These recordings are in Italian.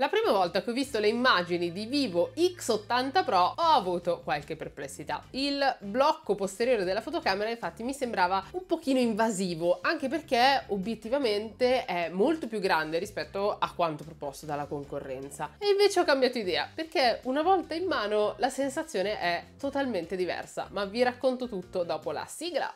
La prima volta che ho visto le immagini di Vivo X80 Pro ho avuto qualche perplessità. Il blocco posteriore della fotocamera infatti mi sembrava un pochino invasivo, anche perché obiettivamente è molto più grande rispetto a quanto proposto dalla concorrenza. E invece ho cambiato idea, perché una volta in mano la sensazione è totalmente diversa, ma vi racconto tutto dopo la sigla.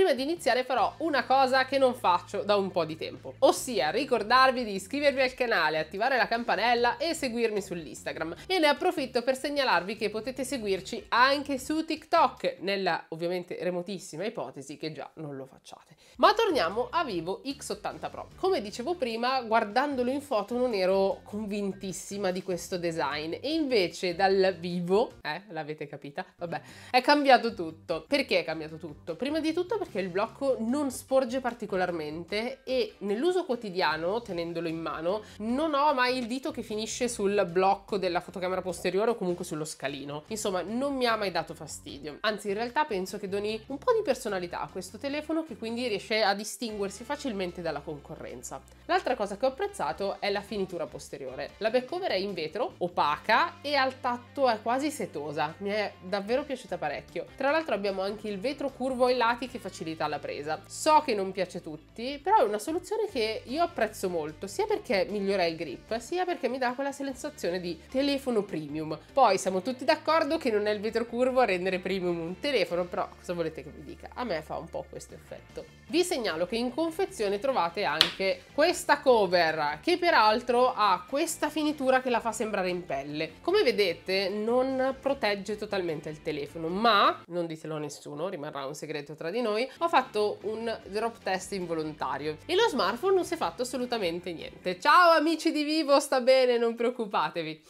Prima di iniziare farò una cosa che non faccio da un po' di tempo, ossia ricordarvi di iscrivervi al canale, attivare la campanella e seguirmi sull'Instagram. E ne approfitto per segnalarvi che potete seguirci anche su TikTok, nella ovviamente remotissima ipotesi che già non lo facciate. Ma torniamo a Vivo X80 Pro. Come dicevo prima, guardandolo in foto non ero convintissima di questo design e invece dal vivo, eh, l'avete capita, vabbè, è cambiato tutto. Perché è cambiato tutto? Prima di tutto perché perché il blocco non sporge particolarmente e nell'uso quotidiano, tenendolo in mano, non ho mai il dito che finisce sul blocco della fotocamera posteriore o comunque sullo scalino. Insomma, non mi ha mai dato fastidio. Anzi, in realtà penso che doni un po' di personalità a questo telefono che quindi riesce a distinguersi facilmente dalla concorrenza. L'altra cosa che ho apprezzato è la finitura posteriore. La back cover è in vetro, opaca e al tatto è quasi setosa. Mi è davvero piaciuta parecchio. Tra l'altro abbiamo anche il vetro curvo ai lati che facilita facilità alla presa. So che non piace a tutti, però è una soluzione che io apprezzo molto, sia perché migliora il grip, sia perché mi dà quella sensazione di telefono premium. Poi siamo tutti d'accordo che non è il vetro curvo a rendere premium un telefono, però cosa volete che vi dica? A me fa un po' questo effetto. Vi segnalo che in confezione trovate anche questa cover, che peraltro ha questa finitura che la fa sembrare in pelle. Come vedete non protegge totalmente il telefono, ma, non ditelo a nessuno, rimarrà un segreto tra di noi, ho fatto un drop test involontario e lo smartphone non si è fatto assolutamente niente. Ciao amici di Vivo, sta bene, non preoccupatevi.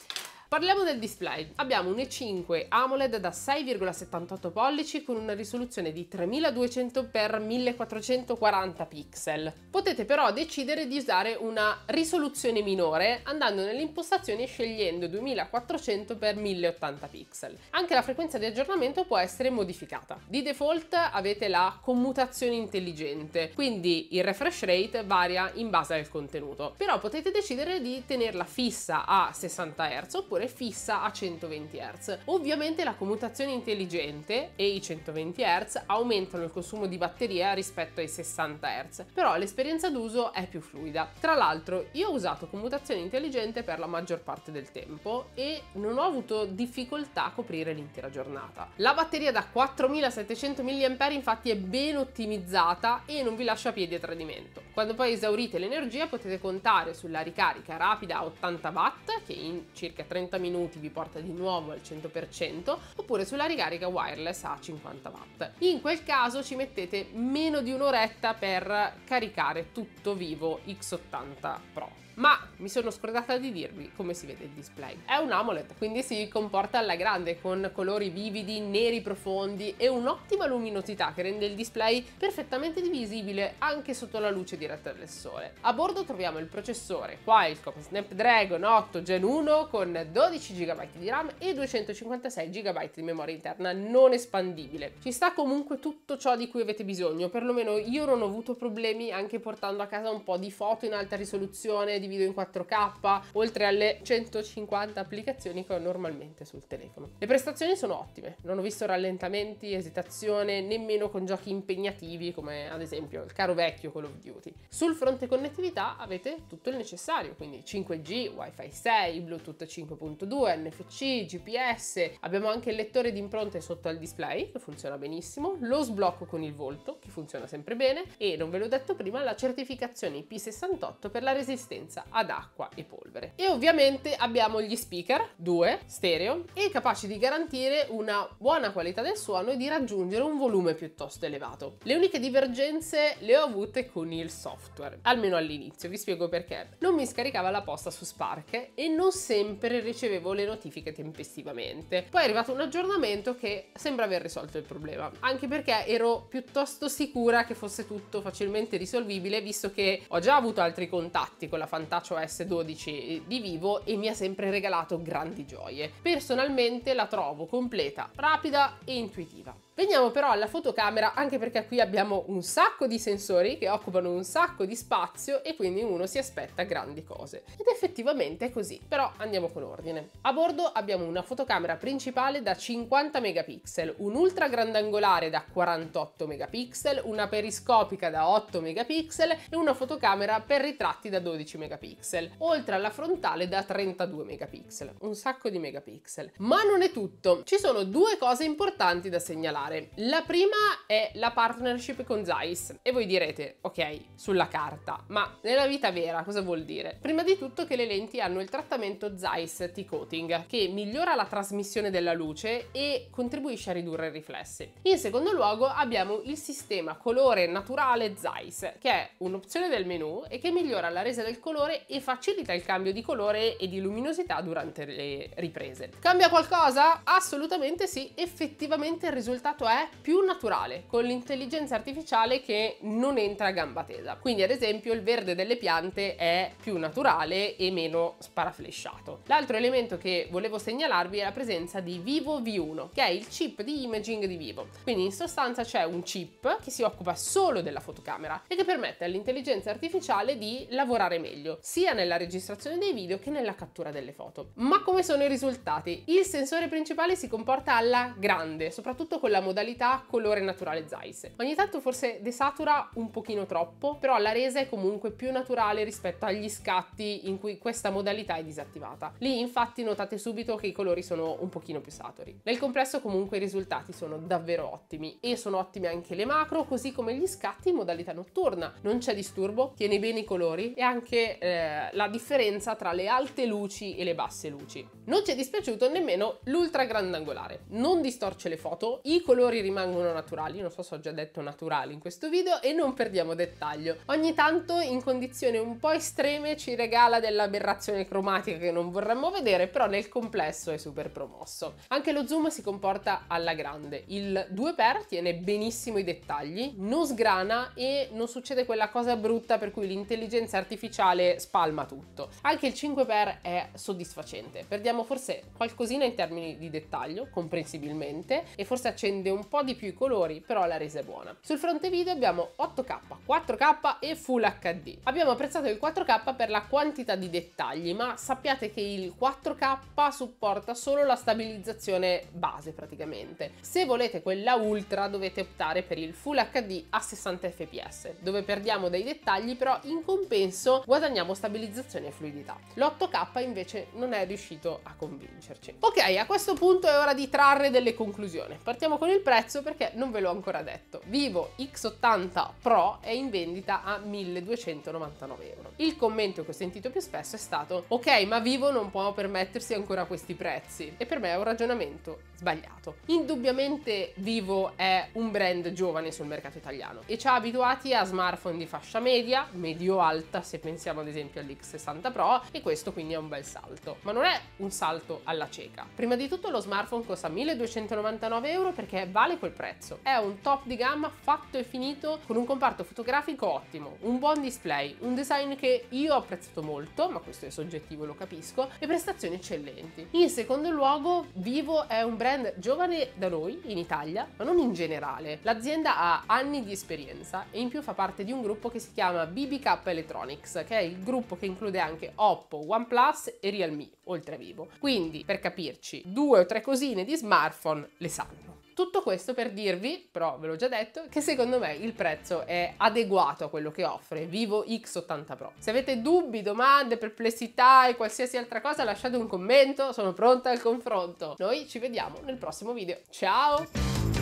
Parliamo del display. Abbiamo un E5 AMOLED da 6,78 pollici con una risoluzione di 3200x1440 pixel. Potete però decidere di usare una risoluzione minore andando nelle impostazioni e scegliendo 2400x1080 pixel. Anche la frequenza di aggiornamento può essere modificata. Di default avete la commutazione intelligente, quindi il refresh rate varia in base al contenuto. Però potete decidere di tenerla fissa a 60 Hz oppure commutatore fissa a 120 Hz. Ovviamente la commutazione intelligente e i 120 Hz aumentano il consumo di batteria rispetto ai 60 Hz, però l'esperienza d'uso è più fluida. Tra l'altro io ho usato commutazione intelligente per la maggior parte del tempo e non ho avuto difficoltà a coprire l'intera giornata. La batteria da 4700 mAh infatti è ben ottimizzata e non vi lascia piedi a tradimento. Quando poi esaurite l'energia potete contare sulla ricarica rapida a 80 watt che in circa 30 30 minuti vi porta di nuovo al 100% oppure sulla ricarica wireless a 50 watt. In quel caso ci mettete meno di un'oretta per caricare tutto vivo X80 Pro ma mi sono scordata di dirvi come si vede il display. È un AMOLED, quindi si comporta alla grande con colori vividi, neri profondi e un'ottima luminosità che rende il display perfettamente divisibile anche sotto la luce diretta del sole. A bordo troviamo il processore Qualcomm Snapdragon 8 Gen 1 con 12 GB di RAM e 256 GB di memoria interna non espandibile. Ci sta comunque tutto ciò di cui avete bisogno, perlomeno io non ho avuto problemi anche portando a casa un po' di foto in alta risoluzione, di video in 4K, oltre alle 150 applicazioni che ho normalmente sul telefono. Le prestazioni sono ottime, non ho visto rallentamenti, esitazione, nemmeno con giochi impegnativi come ad esempio il caro vecchio Call of Duty. Sul fronte connettività avete tutto il necessario, quindi 5G, Wi-Fi 6, Bluetooth 5.2, NFC, GPS, abbiamo anche il lettore di impronte sotto al display che funziona benissimo, lo sblocco con il volto che funziona sempre bene e non ve l'ho detto prima la certificazione IP68 per la resistenza resistenza ad acqua e polvere. E ovviamente abbiamo gli speaker, due, stereo, e capaci di garantire una buona qualità del suono e di raggiungere un volume piuttosto elevato. Le uniche divergenze le ho avute con il software, almeno all'inizio, vi spiego perché. Non mi scaricava la posta su Spark e non sempre ricevevo le notifiche tempestivamente. Poi è arrivato un aggiornamento che sembra aver risolto il problema, anche perché ero piuttosto sicura che fosse tutto facilmente risolvibile, visto che ho già avuto altri contatti con la fantasia cartaceo cioè S12 eh, di Vivo e mi ha sempre regalato grandi gioie. Personalmente la trovo completa, rapida e intuitiva. Veniamo però alla fotocamera anche perché qui abbiamo un sacco di sensori che occupano un sacco di spazio e quindi uno si aspetta grandi cose. Ed effettivamente è così, però andiamo con ordine. A bordo abbiamo una fotocamera principale da 50 megapixel, un ultra grandangolare da 48 megapixel, una periscopica da 8 megapixel e una fotocamera per ritratti da 12 megapixel, oltre alla frontale da 32 megapixel, un sacco di megapixel. Ma non è tutto, ci sono due cose importanti da segnalare affrontare. La prima è la partnership con Zeiss e voi direte ok sulla carta ma nella vita vera cosa vuol dire? Prima di tutto che le lenti hanno il trattamento Zeiss T-coating che migliora la trasmissione della luce e contribuisce a ridurre i riflessi. In secondo luogo abbiamo il sistema colore naturale Zeiss che è un'opzione del menu e che migliora la resa del colore e facilita il cambio di colore e di luminosità durante le riprese. Cambia qualcosa? Assolutamente sì, effettivamente il risultato fatto è più naturale, con l'intelligenza artificiale che non entra a gamba tesa. Quindi ad esempio il verde delle piante è più naturale e meno sparaflesciato. L'altro elemento che volevo segnalarvi è la presenza di Vivo V1, che è il chip di imaging di Vivo. Quindi in sostanza c'è un chip che si occupa solo della fotocamera e che permette all'intelligenza artificiale di lavorare meglio, sia nella registrazione dei video che nella cattura delle foto. Ma come sono i risultati? Il sensore principale si comporta alla grande, soprattutto con la modalità modalità colore naturale Zeiss. Ogni tanto forse desatura un pochino troppo, però la resa è comunque più naturale rispetto agli scatti in cui questa modalità è disattivata. Lì infatti notate subito che i colori sono un pochino più saturi. Nel complesso comunque i risultati sono davvero ottimi e sono ottime anche le macro così come gli scatti in modalità notturna. Non c'è disturbo, tiene bene i colori e anche eh, la differenza tra le alte luci e le basse luci. Non ci è dispiaciuto nemmeno l'ultra grandangolare, non distorce le foto, i colori colori rimangono naturali, non so se ho già detto naturali in questo video, e non perdiamo dettaglio. Ogni tanto in condizioni un po' estreme ci regala dell'aberrazione cromatica che non vorremmo vedere, però nel complesso è super promosso. Anche lo zoom si comporta alla grande, il 2x tiene benissimo i dettagli, non sgrana e non succede quella cosa brutta per cui l'intelligenza artificiale spalma tutto. Anche il 5x è soddisfacente, perdiamo forse qualcosina in termini di dettaglio, comprensibilmente, e forse accende prende un po' di più i colori, però la resa è buona. Sul fronte video abbiamo 8K, 4K e Full HD. Abbiamo apprezzato il 4K per la quantità di dettagli, ma sappiate che il 4K supporta solo la stabilizzazione base praticamente. Se volete quella ultra dovete optare per il Full HD a 60 fps, dove perdiamo dei dettagli però in compenso guadagniamo stabilizzazione e fluidità. L'8K invece non è riuscito a convincerci. Ok, a questo punto è ora di trarre delle conclusioni. Partiamo con il prezzo perché non ve l'ho ancora detto. Vivo X80 Pro è in vendita a 1299 euro. Il commento che ho sentito più spesso è stato ok ma Vivo non può permettersi ancora questi prezzi e per me è un ragionamento sbagliato. Indubbiamente Vivo è un brand giovane sul mercato italiano e ci ha abituati a smartphone di fascia media, medio-alta se pensiamo ad esempio all'X60 Pro e questo quindi è un bel salto, ma non è un salto alla cieca. Prima di tutto lo smartphone costa 1299 euro perché vale quel prezzo, è un top di gamma fatto e finito con un comparto fotografico ottimo, un buon display, un design che io ho apprezzato molto, ma questo è soggettivo lo capisco, e prestazioni eccellenti. In secondo luogo Vivo è un brand brand giovane da noi, in Italia, ma non in generale. L'azienda ha anni di esperienza e in più fa parte di un gruppo che si chiama BBK Electronics, che è il gruppo che include anche Oppo, OnePlus e Realme, oltre a Vivo. Quindi, per capirci, due o tre cosine di smartphone le sanno. Tutto questo per dirvi, però ve l'ho già detto, che secondo me il prezzo è adeguato a quello che offre Vivo X80 Pro. Se avete dubbi, domande, perplessità e qualsiasi altra cosa lasciate un commento, sono pronta al confronto. Noi ci vediamo nel prossimo video. Ciao!